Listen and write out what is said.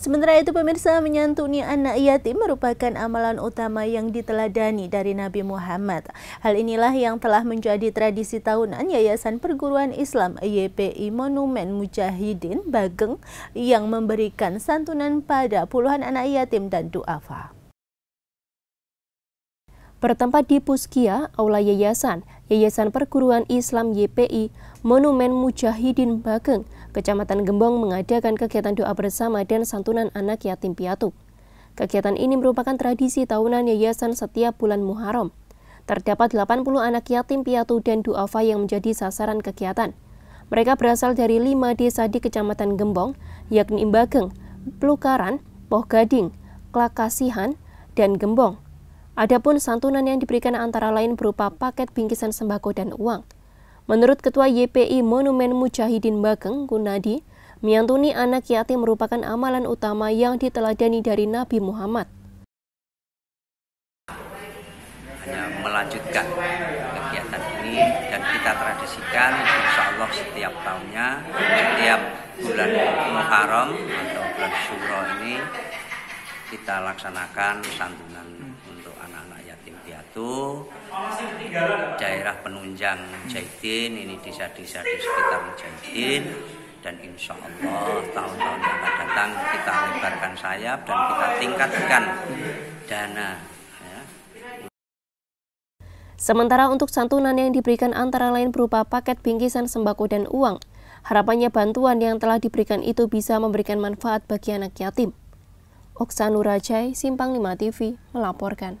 Sementara itu pemirsa menyantuni anak yatim merupakan amalan utama yang diteladani dari Nabi Muhammad. Hal inilah yang telah menjadi tradisi tahunan Yayasan Perguruan Islam YPI Monumen Mujahidin Bageng yang memberikan santunan pada puluhan anak yatim dan duafa. Bertempat di Puskia, Aula Yayasan, Yayasan Perguruan Islam YPI Monumen Mujahidin Bageng, Kecamatan Gembong mengadakan kegiatan doa bersama dan santunan anak yatim piatu. Kegiatan ini merupakan tradisi tahunan yayasan setiap bulan Muharram. Terdapat 80 anak yatim piatu dan duafa yang menjadi sasaran kegiatan. Mereka berasal dari lima desa di Kecamatan Gembong, yakni Imbageng, Plukaran, Poh Gading, Klakasihan, dan Gembong. Adapun santunan yang diberikan antara lain berupa paket bingkisan sembako dan uang. Menurut Ketua YPI Monumen Mujahidin Bageng, Gunadi, miantuni anak yatim merupakan amalan utama yang diteladani dari Nabi Muhammad. Hanya melanjutkan kegiatan ini dan kita tradisikan insya Allah setiap tahunnya, setiap bulan Muharram atau bulan Syuro ini kita laksanakan santunan untuk anak-anak yatim piatu daerah penunjang Jaitin ini desa-desa di sekitar Jaitin dan insya Allah tahun-tahun yang akan datang kita lebarkan sayap dan kita tingkatkan dana ya. Sementara untuk santunan yang diberikan antara lain berupa paket bingkisan sembako dan uang, harapannya bantuan yang telah diberikan itu bisa memberikan manfaat bagi anak yatim. Oksanurajai, Simpang 5 TV, melaporkan.